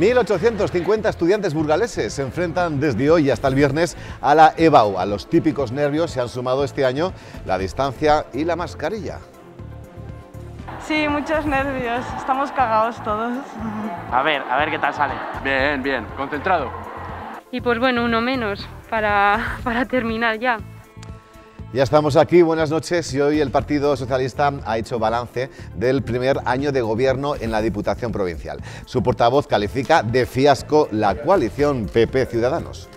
1.850 estudiantes burgaleses se enfrentan desde hoy hasta el viernes a la EBAU. A los típicos nervios se han sumado este año la distancia y la mascarilla. Sí, muchos nervios. Estamos cagados todos. A ver, a ver qué tal sale. Bien, bien. Concentrado. Y pues bueno, uno menos para terminar ya. Ya estamos aquí, buenas noches. Y hoy el Partido Socialista ha hecho balance del primer año de gobierno en la Diputación Provincial. Su portavoz califica de fiasco la coalición PP Ciudadanos.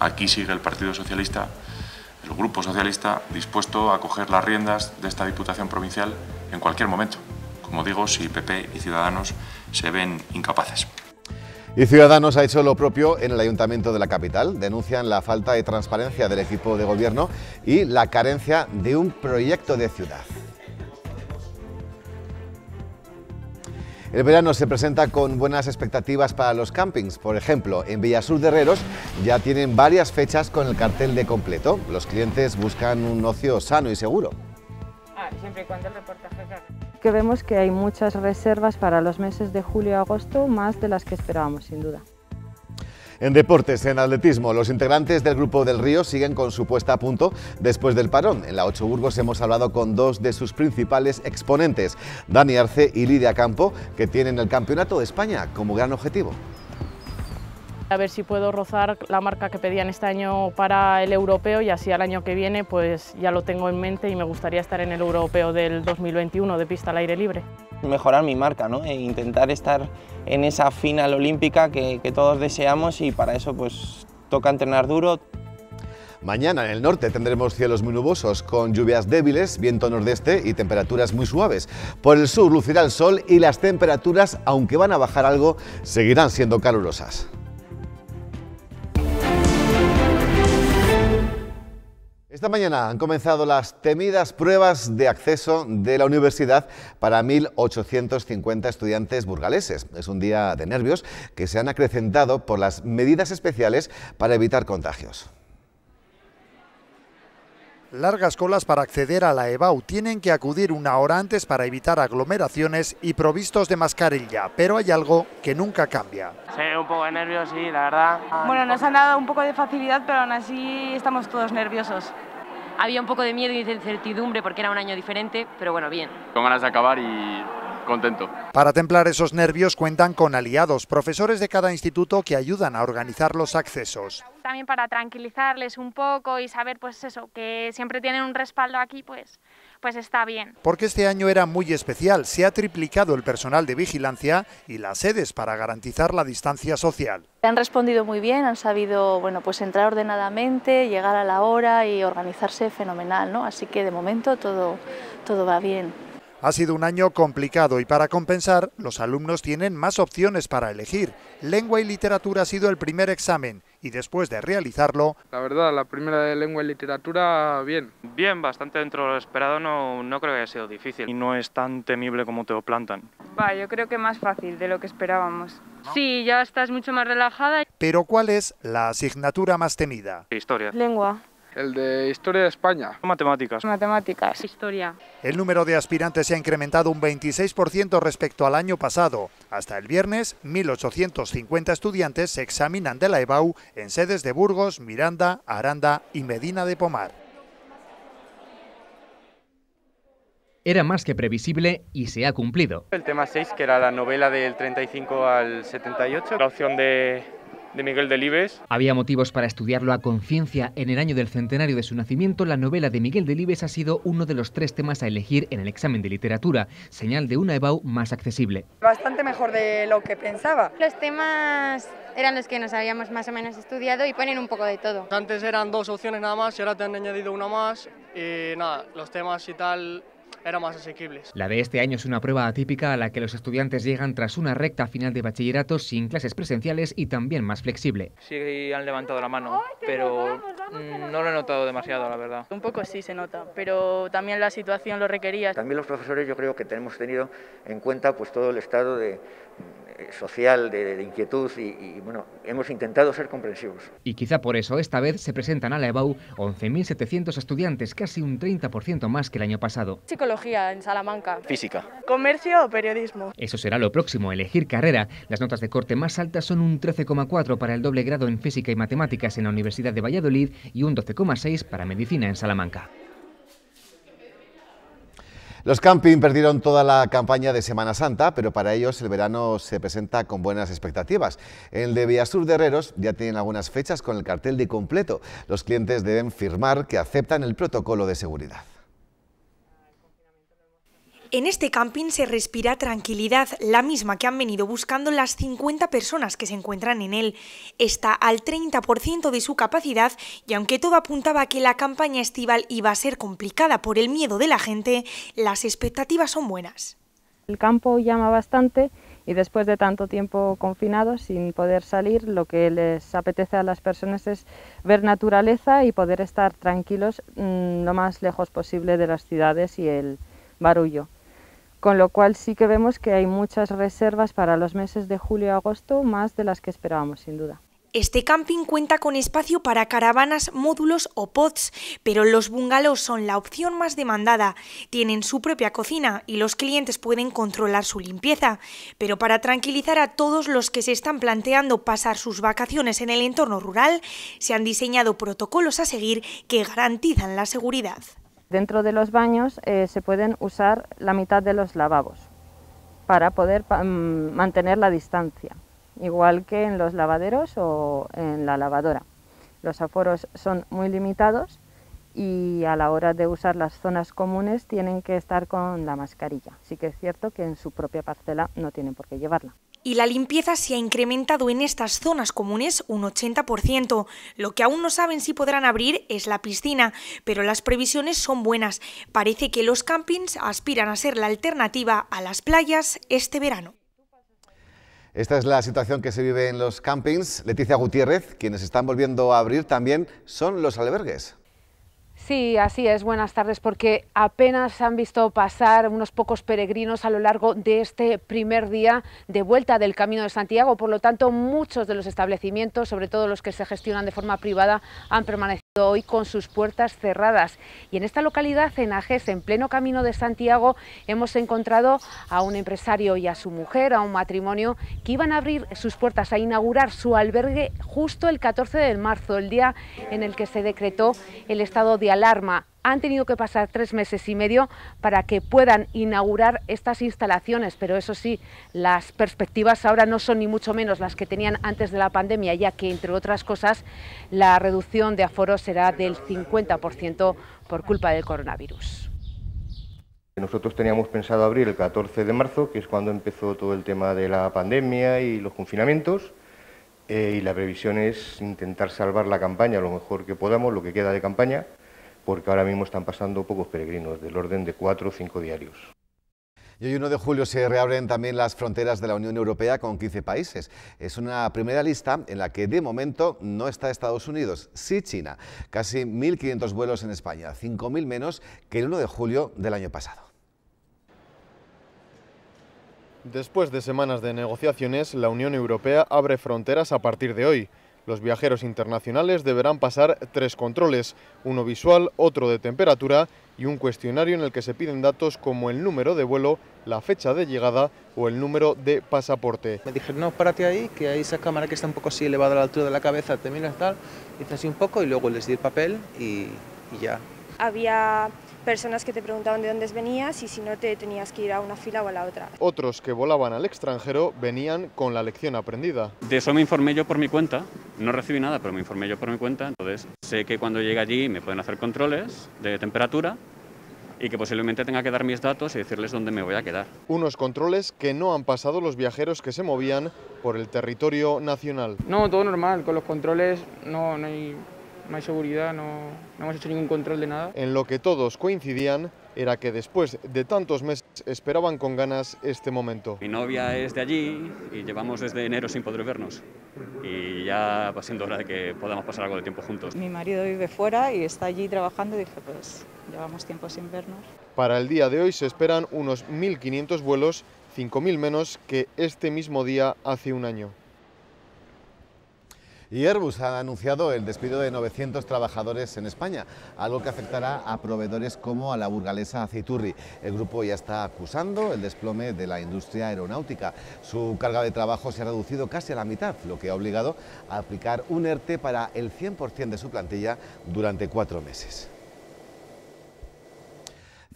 Aquí sigue el Partido Socialista, el Grupo Socialista, dispuesto a coger las riendas de esta Diputación Provincial en cualquier momento. Como digo, si PP y Ciudadanos se ven incapaces. Y Ciudadanos ha hecho lo propio en el Ayuntamiento de la capital. Denuncian la falta de transparencia del equipo de gobierno y la carencia de un proyecto de ciudad. El verano se presenta con buenas expectativas para los campings. Por ejemplo, en Villasur de Herreros ya tienen varias fechas con el cartel de completo. Los clientes buscan un ocio sano y seguro. Ah, siempre cuando que vemos que hay muchas reservas para los meses de julio y agosto, más de las que esperábamos, sin duda. En deportes, en atletismo, los integrantes del Grupo del Río siguen con su puesta a punto después del parón. En la 8 Burgos hemos hablado con dos de sus principales exponentes, Dani Arce y Lidia Campo, que tienen el Campeonato de España como gran objetivo. A ver si puedo rozar la marca que pedían este año para el europeo y así al año que viene pues ya lo tengo en mente y me gustaría estar en el europeo del 2021 de pista al aire libre. Mejorar mi marca e intentar estar en esa final olímpica que, que todos deseamos y para eso pues toca entrenar duro, Mañana en el norte tendremos cielos muy nubosos, con lluvias débiles, viento nordeste y temperaturas muy suaves. Por el sur lucirá el sol y las temperaturas, aunque van a bajar algo, seguirán siendo calurosas. Esta mañana han comenzado las temidas pruebas de acceso de la universidad para 1.850 estudiantes burgaleses. Es un día de nervios que se han acrecentado por las medidas especiales para evitar contagios. Largas colas para acceder a la EBAU tienen que acudir una hora antes para evitar aglomeraciones y provistos de mascarilla, pero hay algo que nunca cambia. Sí, un poco de nervios, sí, la verdad. Bueno, nos han dado un poco de facilidad, pero aún así estamos todos nerviosos. Había un poco de miedo y de incertidumbre porque era un año diferente, pero bueno, bien. Con ganas de acabar y contento. Para templar esos nervios cuentan con aliados, profesores de cada instituto que ayudan a organizar los accesos. También para tranquilizarles un poco y saber pues eso, que siempre tienen un respaldo aquí, pues pues está bien. Porque este año era muy especial, se ha triplicado el personal de vigilancia y las sedes para garantizar la distancia social. Han respondido muy bien, han sabido bueno, pues entrar ordenadamente, llegar a la hora y organizarse fenomenal, Así que de momento todo, todo va bien. Ha sido un año complicado y para compensar, los alumnos tienen más opciones para elegir. Lengua y literatura ha sido el primer examen y después de realizarlo... La verdad, la primera de lengua y literatura, bien. Bien, bastante dentro de lo esperado, no, no creo que haya sido difícil y no es tan temible como te lo plantan. Va, yo creo que más fácil de lo que esperábamos. Sí, ya estás mucho más relajada. Pero ¿cuál es la asignatura más temida? Historia. Lengua. El de Historia de España. Matemáticas. Matemáticas. Historia. El número de aspirantes se ha incrementado un 26% respecto al año pasado. Hasta el viernes, 1.850 estudiantes se examinan de la EBAU en sedes de Burgos, Miranda, Aranda y Medina de Pomar. Era más que previsible y se ha cumplido. El tema 6, que era la novela del 35 al 78, la opción de de Miguel Delibes. Había motivos para estudiarlo a conciencia. En el año del centenario de su nacimiento, la novela de Miguel Delibes ha sido uno de los tres temas a elegir en el examen de literatura, señal de una EBAU más accesible. Bastante mejor de lo que pensaba. Los temas eran los que nos habíamos más o menos estudiado y ponen un poco de todo. Antes eran dos opciones nada más y ahora te han añadido una más y nada, los temas y tal eran más asequibles. La de este año es una prueba atípica a la que los estudiantes llegan tras una recta final de bachillerato sin clases presenciales y también más flexible. Sí han levantado la mano, pero mm, no lo he notado demasiado, la verdad. Un poco sí se nota, pero también la situación lo requería. También los profesores yo creo que tenemos tenido en cuenta pues todo el estado de social, de, inquietud y, y, bueno, hemos intentado ser comprensivos. Y quizá por eso esta vez se presentan a la EBAU 11.700 estudiantes, casi un 30% más que el año pasado. Psicología en Salamanca. Física. Comercio o periodismo. Eso será lo próximo, elegir carrera. Las notas de corte más altas son un 13,4 para el doble grado en física y matemáticas en la Universidad de Valladolid y un 12,6 para medicina en Salamanca. Los camping perdieron toda la campaña de Semana Santa, pero para ellos el verano se presenta con buenas expectativas. El de Villasur de Herreros ya tienen algunas fechas con el cartel de completo. Los clientes deben firmar que aceptan el protocolo de seguridad. En este camping se respira tranquilidad, la misma que han venido buscando las 50 personas que se encuentran en él. Está al 30% de su capacidad y aunque todo apuntaba a que la campaña estival iba a ser complicada por el miedo de la gente, las expectativas son buenas. El campo llama bastante y después de tanto tiempo confinado, sin poder salir, lo que les apetece a las personas es ver naturaleza y poder estar tranquilos mm, lo más lejos posible de las ciudades y el barullo con lo cual sí que vemos que hay muchas reservas para los meses de julio y agosto, más de las que esperábamos, sin duda. Este camping cuenta con espacio para caravanas, módulos o pods, pero los bungalows son la opción más demandada. Tienen su propia cocina y los clientes pueden controlar su limpieza. Pero para tranquilizar a todos los que se están planteando pasar sus vacaciones en el entorno rural, se han diseñado protocolos a seguir que garantizan la seguridad. Dentro de los baños eh, se pueden usar la mitad de los lavabos para poder mm, mantener la distancia, igual que en los lavaderos o en la lavadora. Los aforos son muy limitados y a la hora de usar las zonas comunes tienen que estar con la mascarilla. Así que es cierto que en su propia parcela no tienen por qué llevarla y la limpieza se ha incrementado en estas zonas comunes un 80%. Lo que aún no saben si podrán abrir es la piscina, pero las previsiones son buenas. Parece que los campings aspiran a ser la alternativa a las playas este verano. Esta es la situación que se vive en los campings. Leticia Gutiérrez, quienes están volviendo a abrir también son los albergues. Sí, así es. Buenas tardes, porque apenas han visto pasar unos pocos peregrinos a lo largo de este primer día de vuelta del Camino de Santiago. Por lo tanto, muchos de los establecimientos, sobre todo los que se gestionan de forma privada, han permanecido hoy con sus puertas cerradas. Y en esta localidad, en Ajes, en pleno camino de Santiago, hemos encontrado a un empresario y a su mujer, a un matrimonio, que iban a abrir sus puertas, a inaugurar su albergue justo el 14 de marzo, el día en el que se decretó el estado de alarma han tenido que pasar tres meses y medio para que puedan inaugurar estas instalaciones, pero eso sí, las perspectivas ahora no son ni mucho menos las que tenían antes de la pandemia, ya que, entre otras cosas, la reducción de aforos será del 50% por culpa del coronavirus. Nosotros teníamos pensado abrir el 14 de marzo, que es cuando empezó todo el tema de la pandemia y los confinamientos, eh, y la previsión es intentar salvar la campaña lo mejor que podamos, lo que queda de campaña, porque ahora mismo están pasando pocos peregrinos, del orden de cuatro o cinco diarios. Y hoy 1 de julio se reabren también las fronteras de la Unión Europea con 15 países. Es una primera lista en la que de momento no está Estados Unidos, sí China. Casi 1.500 vuelos en España, 5.000 menos que el 1 de julio del año pasado. Después de semanas de negociaciones, la Unión Europea abre fronteras a partir de hoy. Los viajeros internacionales deberán pasar tres controles, uno visual, otro de temperatura y un cuestionario en el que se piden datos como el número de vuelo, la fecha de llegada o el número de pasaporte. Me dijeron, no, párate ahí, que hay esa cámara que está un poco así elevada a la altura de la cabeza, te de tal, dices así un poco y luego les di el papel y, y ya. Había personas que te preguntaban de dónde venías y si no te tenías que ir a una fila o a la otra. Otros que volaban al extranjero venían con la lección aprendida. De eso me informé yo por mi cuenta, no recibí nada, pero me informé yo por mi cuenta, entonces sé que cuando llegue allí me pueden hacer controles de temperatura y que posiblemente tenga que dar mis datos y decirles dónde me voy a quedar. Unos controles que no han pasado los viajeros que se movían por el territorio nacional. No, todo normal, con los controles no, no hay no hay seguridad, no, no hemos hecho ningún control de nada. En lo que todos coincidían era que después de tantos meses esperaban con ganas este momento. Mi novia es de allí y llevamos desde enero sin poder vernos y ya va siendo hora de que podamos pasar algo de tiempo juntos. Mi marido vive fuera y está allí trabajando y dije, pues llevamos tiempo sin vernos. Para el día de hoy se esperan unos 1.500 vuelos, 5.000 menos que este mismo día hace un año. Y Airbus ha anunciado el despido de 900 trabajadores en España, algo que afectará a proveedores como a la burgalesa Citurri. El grupo ya está acusando el desplome de la industria aeronáutica. Su carga de trabajo se ha reducido casi a la mitad, lo que ha obligado a aplicar un ERTE para el 100% de su plantilla durante cuatro meses.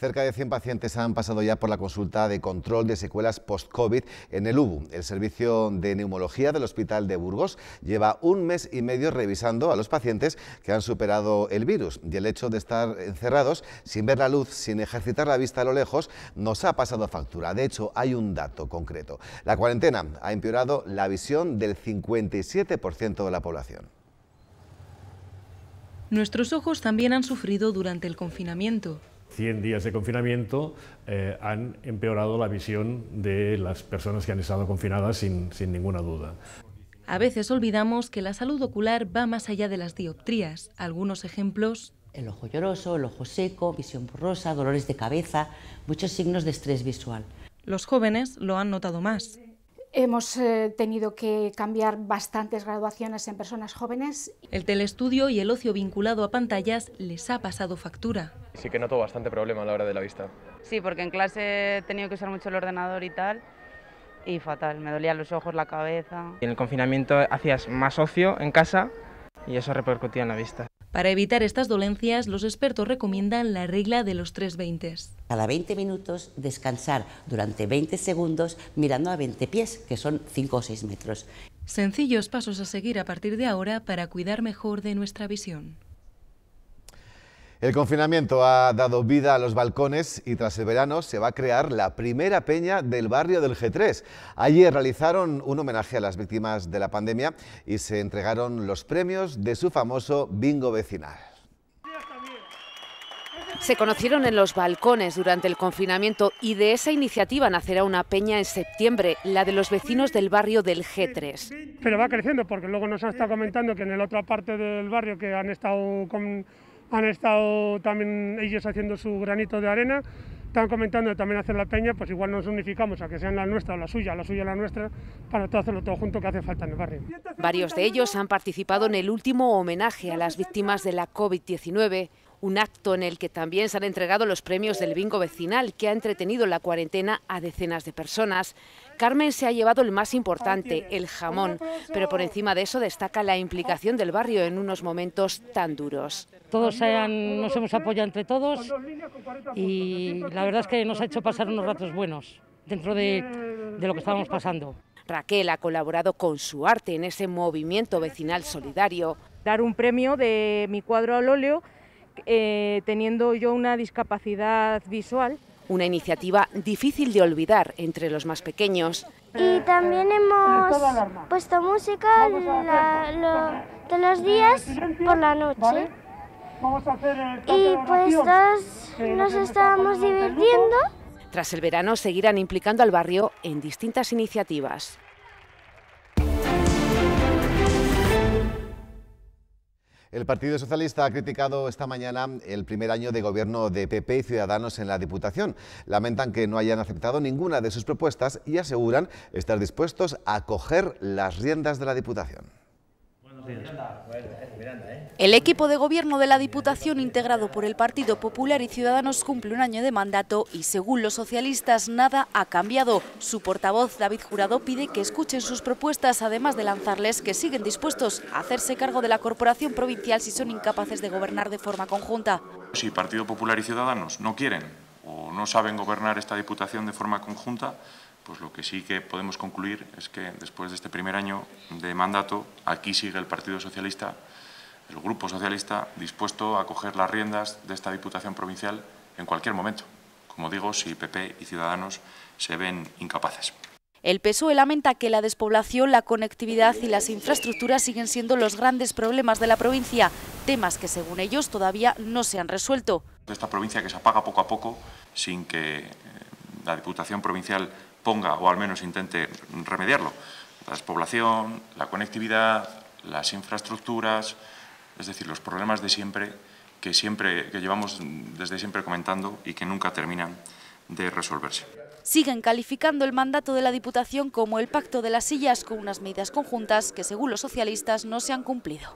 Cerca de 100 pacientes han pasado ya por la consulta de control de secuelas post-COVID en el UBU. El servicio de neumología del Hospital de Burgos lleva un mes y medio revisando a los pacientes que han superado el virus y el hecho de estar encerrados sin ver la luz, sin ejercitar la vista a lo lejos, nos ha pasado factura. De hecho, hay un dato concreto. La cuarentena ha empeorado la visión del 57% de la población. Nuestros ojos también han sufrido durante el confinamiento. 100 días de confinamiento eh, han empeorado la visión de las personas que han estado confinadas sin, sin ninguna duda. A veces olvidamos que la salud ocular va más allá de las dioptrías. Algunos ejemplos el ojo lloroso, el ojo seco, visión borrosa, dolores de cabeza, muchos signos de estrés visual. Los jóvenes lo han notado más. Hemos eh, tenido que cambiar bastantes graduaciones en personas jóvenes. El telestudio y el ocio vinculado a pantallas les ha pasado factura. Sí que noto bastante problema a la hora de la vista. Sí, porque en clase he tenido que usar mucho el ordenador y tal, y fatal, me dolían los ojos, la cabeza. En el confinamiento hacías más ocio en casa y eso repercutía en la vista. Para evitar estas dolencias, los expertos recomiendan la regla de los 320 veintes. Cada 20 minutos descansar durante 20 segundos mirando a 20 pies, que son 5 o 6 metros. Sencillos pasos a seguir a partir de ahora para cuidar mejor de nuestra visión. El confinamiento ha dado vida a los balcones y tras el verano se va a crear la primera peña del barrio del G3. Allí realizaron un homenaje a las víctimas de la pandemia y se entregaron los premios de su famoso bingo vecinal. Se conocieron en los balcones durante el confinamiento y de esa iniciativa nacerá una peña en septiembre, la de los vecinos del barrio del G3. Pero va creciendo porque luego nos han estado comentando que en la otra parte del barrio que han estado con han estado también ellos haciendo su granito de arena. Están comentando también hacer la peña, pues igual nos unificamos a que sean la nuestra o la suya, la suya o la nuestra, para todo hacerlo todo junto que hace falta en el barrio. Varios de ellos han participado en el último homenaje a las víctimas de la COVID-19 un acto en el que también se han entregado los premios del bingo vecinal, que ha entretenido la cuarentena a decenas de personas. Carmen se ha llevado el más importante, el jamón, pero por encima de eso destaca la implicación del barrio en unos momentos tan duros. Todos nos hemos apoyado entre todos y la verdad es que nos ha hecho pasar unos ratos buenos dentro de, de lo que estábamos pasando. Raquel ha colaborado con su arte en ese movimiento vecinal solidario. Dar un premio de mi cuadro al óleo eh, teniendo yo una discapacidad visual. Una iniciativa difícil de olvidar entre los más pequeños. Y también hemos puesto música de los días por la noche. Y pues nos estábamos divirtiendo. Tras el verano seguirán implicando al barrio en distintas iniciativas. El Partido Socialista ha criticado esta mañana el primer año de gobierno de PP y Ciudadanos en la Diputación. Lamentan que no hayan aceptado ninguna de sus propuestas y aseguran estar dispuestos a coger las riendas de la Diputación. ¿eh? El equipo de gobierno de la Diputación, integrado por el Partido Popular y Ciudadanos, cumple un año de mandato y, según los socialistas, nada ha cambiado. Su portavoz, David Jurado, pide que escuchen sus propuestas, además de lanzarles que siguen dispuestos a hacerse cargo de la corporación provincial si son incapaces de gobernar de forma conjunta. Si Partido Popular y Ciudadanos no quieren o no saben gobernar esta Diputación de forma conjunta, pues lo que sí que podemos concluir es que después de este primer año de mandato, aquí sigue el Partido Socialista, el Grupo Socialista, dispuesto a coger las riendas de esta Diputación Provincial en cualquier momento. Como digo, si PP y Ciudadanos se ven incapaces. El PSOE lamenta que la despoblación, la conectividad y las infraestructuras siguen siendo los grandes problemas de la provincia, temas que según ellos todavía no se han resuelto. Esta provincia que se apaga poco a poco sin que eh, la Diputación Provincial ponga o al menos intente remediarlo. La despoblación, la conectividad, las infraestructuras, es decir, los problemas de siempre que, siempre, que llevamos desde siempre comentando y que nunca terminan de resolverse. Siguen calificando el mandato de la Diputación como el pacto de las sillas con unas medidas conjuntas que, según los socialistas, no se han cumplido.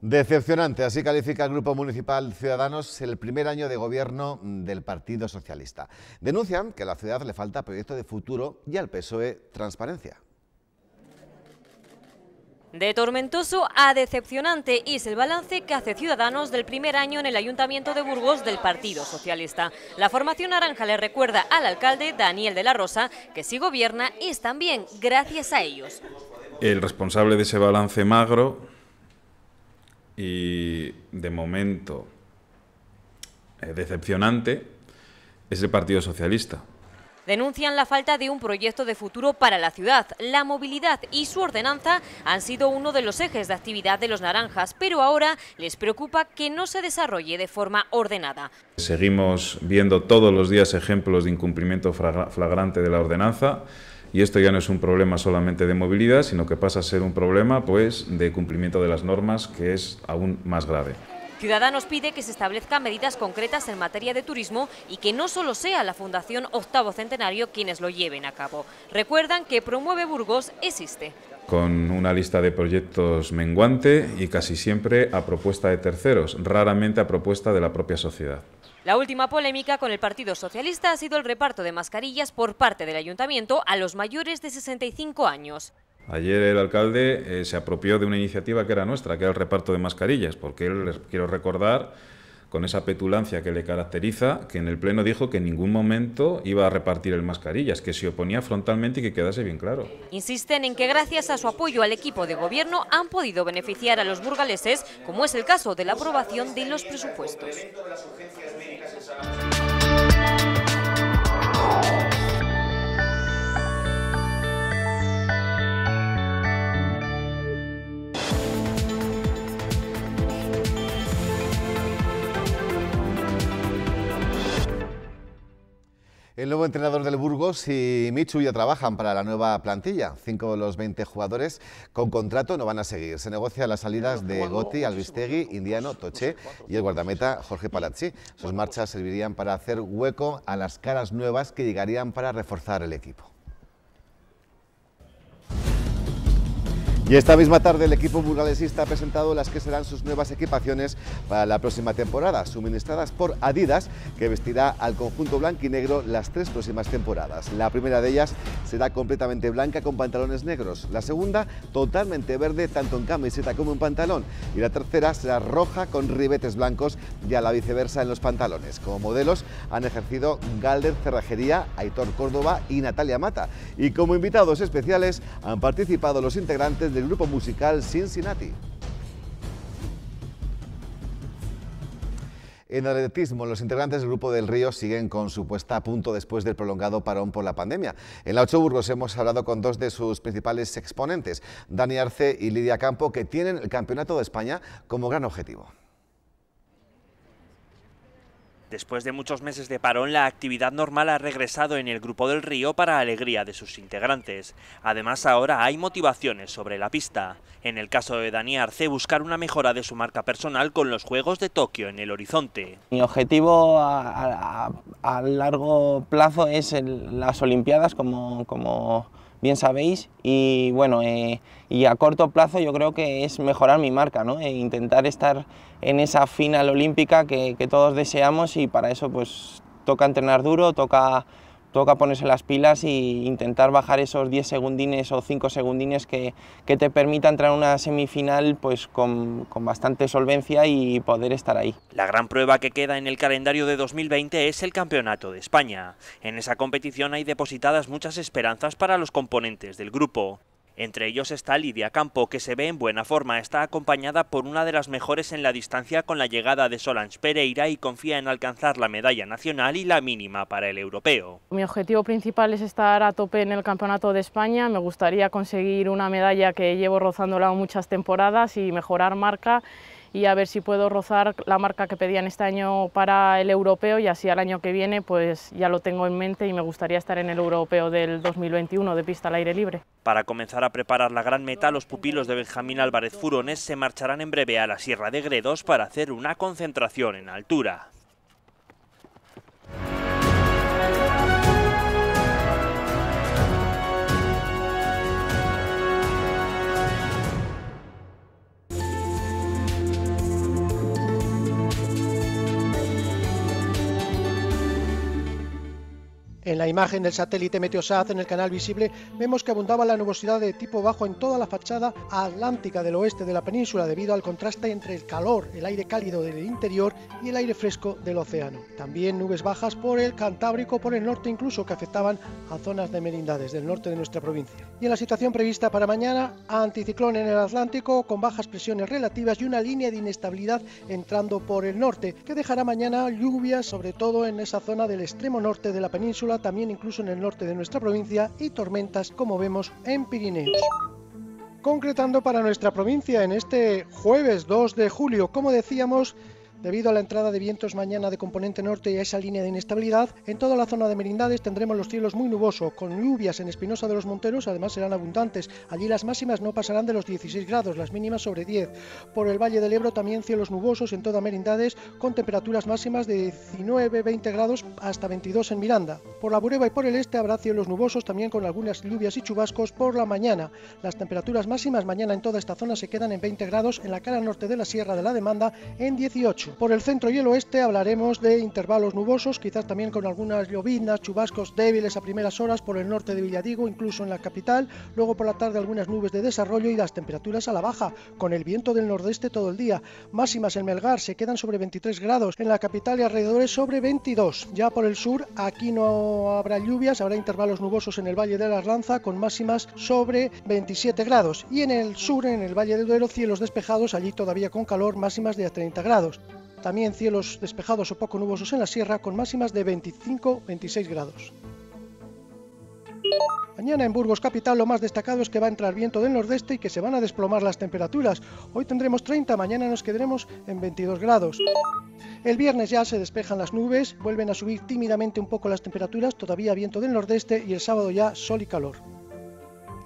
Decepcionante, así califica el Grupo Municipal Ciudadanos el primer año de gobierno del Partido Socialista. Denuncian que a la ciudad le falta proyecto de futuro y al PSOE transparencia. De tormentoso a decepcionante es el balance que hace Ciudadanos del primer año en el Ayuntamiento de Burgos del Partido Socialista. La formación naranja le recuerda al alcalde Daniel de la Rosa que si gobierna es también gracias a ellos. El responsable de ese balance magro y de momento eh, decepcionante es el Partido Socialista. Denuncian la falta de un proyecto de futuro para la ciudad. La movilidad y su ordenanza han sido uno de los ejes de actividad de los naranjas, pero ahora les preocupa que no se desarrolle de forma ordenada. Seguimos viendo todos los días ejemplos de incumplimiento flagrante de la ordenanza y esto ya no es un problema solamente de movilidad, sino que pasa a ser un problema pues, de cumplimiento de las normas, que es aún más grave. Ciudadanos pide que se establezcan medidas concretas en materia de turismo y que no solo sea la Fundación Octavo Centenario quienes lo lleven a cabo. Recuerdan que Promueve Burgos existe. Con una lista de proyectos menguante y casi siempre a propuesta de terceros, raramente a propuesta de la propia sociedad. La última polémica con el Partido Socialista ha sido el reparto de mascarillas por parte del ayuntamiento a los mayores de 65 años. Ayer el alcalde eh, se apropió de una iniciativa que era nuestra, que era el reparto de mascarillas, porque él, les quiero recordar, con esa petulancia que le caracteriza, que en el Pleno dijo que en ningún momento iba a repartir el mascarillas, que se oponía frontalmente y que quedase bien claro. Insisten en que gracias a su apoyo al equipo de gobierno han podido beneficiar a los burgaleses, como es el caso de la aprobación de los presupuestos. El nuevo entrenador del Burgos y Michu ya trabajan para la nueva plantilla. Cinco de los 20 jugadores con contrato no van a seguir. Se negocian las salidas de Gotti, Albistegui, Indiano, Toché y el guardameta Jorge Palazzi. Sus marchas servirían para hacer hueco a las caras nuevas que llegarían para reforzar el equipo. Y esta misma tarde el equipo burgalesista ha presentado las que serán sus nuevas equipaciones para la próxima temporada, suministradas por Adidas, que vestirá al conjunto blanco y negro las tres próximas temporadas. La primera de ellas será completamente blanca con pantalones negros, la segunda totalmente verde tanto en camiseta como en pantalón y la tercera será roja con ribetes blancos y a la viceversa en los pantalones. Como modelos han ejercido Galder Cerrajería, Aitor Córdoba y Natalia Mata y como invitados especiales han participado los integrantes de del grupo musical Cincinnati. En atletismo, los integrantes del Grupo del Río siguen con su puesta a punto después del prolongado parón por la pandemia. En la Ocho Burgos hemos hablado con dos de sus principales exponentes, Dani Arce y Lidia Campo, que tienen el Campeonato de España como gran objetivo. Después de muchos meses de parón, la actividad normal ha regresado en el Grupo del Río para alegría de sus integrantes. Además, ahora hay motivaciones sobre la pista. En el caso de Dani Arce, buscar una mejora de su marca personal con los Juegos de Tokio en el horizonte. Mi objetivo a, largo plazo es las Olimpiadas como, como bien sabéis. Y bueno, eh, y a corto plazo yo creo que es mejorar mi marca, ¿no? E intentar estar en esa final olímpica que, que todos deseamos y para eso pues toca entrenar duro, toca toca ponerse las pilas e intentar bajar esos 10 segundines o 5 segundines que, te permitan entrar a una semifinal pues con, con, bastante solvencia y poder estar ahí. La gran prueba que queda en el calendario de 2020 es el Campeonato de España. En esa competición hay depositadas muchas esperanzas para los componentes del grupo. Entre ellos está Lidia Campo, que se ve en buena forma. Está acompañada por una de las mejores en la distancia con la llegada de Solange Pereira y confía en alcanzar la medalla nacional y la mínima para el europeo. Mi objetivo principal es estar a tope en el Campeonato de España. Me gustaría conseguir una medalla que llevo rozándola muchas temporadas y mejorar marca y a ver si puedo rozar la marca que pedían este año para el europeo y así al año que viene pues ya lo tengo en mente y me gustaría estar en el europeo del 2021 de pista al aire libre. Para comenzar a preparar la gran meta, los pupilos de Benjamín Álvarez Furones se marcharán en breve a la Sierra de Gredos para hacer una concentración en altura. En la imagen del satélite Meteosat en el canal visible vemos que abundaba la nubosidad de tipo bajo en toda la fachada atlántica del oeste de la península debido al contraste entre el calor, el aire cálido del interior y el aire fresco del océano. También nubes bajas por el Cantábrico, por el norte incluso, que afectaban a zonas de merindades del norte de nuestra provincia. Y en la situación prevista para mañana, anticiclón en el Atlántico con bajas presiones relativas y una línea de inestabilidad entrando por el norte, que dejará mañana lluvias sobre todo en esa zona del extremo norte de la península también incluso en el norte de nuestra provincia y tormentas como vemos en Pirineos. Concretando para nuestra provincia en este jueves 2 de julio, como decíamos, Debido a la entrada de vientos mañana de componente norte y a esa línea de inestabilidad, en toda la zona de Merindades tendremos los cielos muy nubosos, con lluvias en Espinosa de los Monteros, además serán abundantes. Allí las máximas no pasarán de los 16 grados, las mínimas sobre 10. Por el Valle del Ebro también cielos nubosos en toda Merindades, con temperaturas máximas de 19-20 grados hasta 22 en Miranda. Por la Bureba y por el este habrá cielos nubosos también con algunas lluvias y chubascos por la mañana. Las temperaturas máximas mañana en toda esta zona se quedan en 20 grados, en la cara norte de la Sierra de la Demanda en 18. Por el centro y el oeste hablaremos de intervalos nubosos, quizás también con algunas llovinas, chubascos débiles a primeras horas por el norte de Villadigo, incluso en la capital, luego por la tarde algunas nubes de desarrollo y las temperaturas a la baja, con el viento del nordeste todo el día. Máximas en Melgar se quedan sobre 23 grados, en la capital y alrededores sobre 22. Ya por el sur, aquí no habrá lluvias, habrá intervalos nubosos en el Valle de la Arlanza con máximas sobre 27 grados. Y en el sur, en el Valle de Duero, cielos despejados, allí todavía con calor, máximas de 30 grados. También cielos despejados o poco nubosos en la sierra con máximas de 25-26 grados. Mañana en Burgos Capital lo más destacado es que va a entrar viento del nordeste y que se van a desplomar las temperaturas. Hoy tendremos 30, mañana nos quedaremos en 22 grados. El viernes ya se despejan las nubes, vuelven a subir tímidamente un poco las temperaturas, todavía viento del nordeste y el sábado ya sol y calor.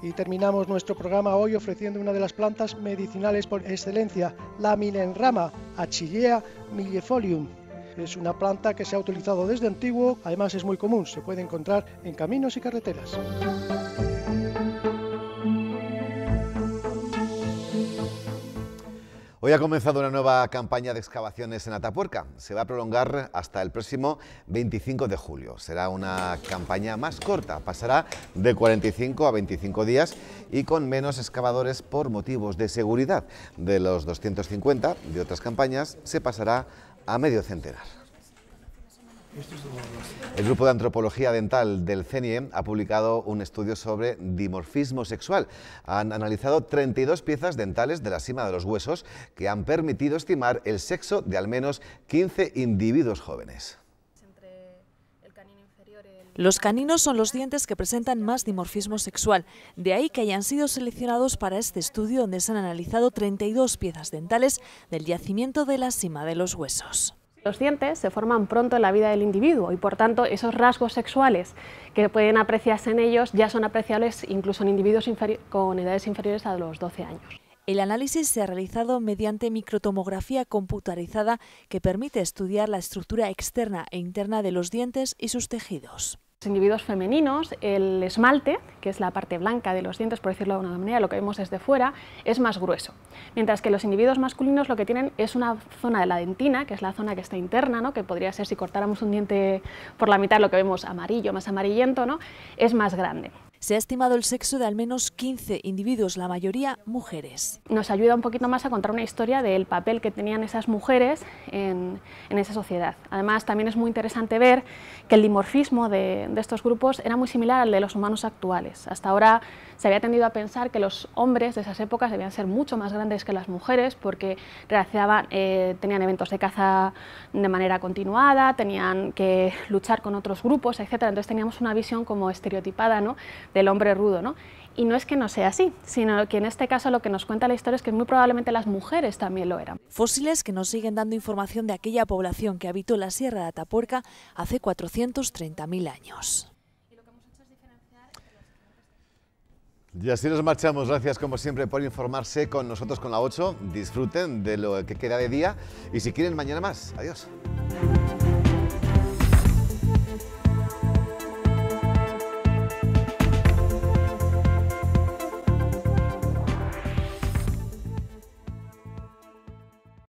Y terminamos nuestro programa hoy ofreciendo una de las plantas medicinales por excelencia, la milenrama, Achillea millefolium. Es una planta que se ha utilizado desde antiguo, además es muy común, se puede encontrar en caminos y carreteras. Hoy ha comenzado una nueva campaña de excavaciones en Atapuerca. Se va a prolongar hasta el próximo 25 de julio. Será una campaña más corta, pasará de 45 a 25 días y con menos excavadores por motivos de seguridad. De los 250 de otras campañas se pasará a medio centenar. El grupo de antropología dental del CENIE ha publicado un estudio sobre dimorfismo sexual. Han analizado 32 piezas dentales de la cima de los huesos que han permitido estimar el sexo de al menos 15 individuos jóvenes. Los caninos son los dientes que presentan más dimorfismo sexual, de ahí que hayan sido seleccionados para este estudio donde se han analizado 32 piezas dentales del yacimiento de la cima de los huesos. Los dientes se forman pronto en la vida del individuo y por tanto esos rasgos sexuales que pueden apreciarse en ellos ya son apreciables incluso en individuos con edades inferiores a los 12 años. El análisis se ha realizado mediante microtomografía computarizada que permite estudiar la estructura externa e interna de los dientes y sus tejidos los individuos femeninos, el esmalte, que es la parte blanca de los dientes, por decirlo de una manera, lo que vemos desde fuera, es más grueso. Mientras que los individuos masculinos lo que tienen es una zona de la dentina, que es la zona que está interna, ¿no? que podría ser si cortáramos un diente por la mitad, lo que vemos amarillo, más amarillento, ¿no? es más grande. Se ha estimado el sexo de al menos 15 individuos, la mayoría mujeres. Nos ayuda un poquito más a contar una historia del papel que tenían esas mujeres en, esa sociedad. Además, también es muy interesante ver que el dimorfismo de, de estos grupos era muy similar al de los humanos actuales. Hasta ahora se había tendido a pensar que los hombres de esas épocas debían ser mucho más grandes que las mujeres porque realizaban, eh, tenían eventos de caza de manera continuada, tenían que luchar con otros grupos, etc. Entonces teníamos una visión como estereotipada del hombre rudo. ¿no? Y no es que no sea así, sino que en este caso lo que nos cuenta la historia es que muy probablemente las mujeres también lo eran. Fósiles que nos siguen dando información de aquella población que habitó la Sierra de Atapuerca hace 430.000 años. Y así nos marchamos. Gracias como siempre por informarse con nosotros con la 8. Disfruten de lo que queda de día y si quieren mañana más. Adiós.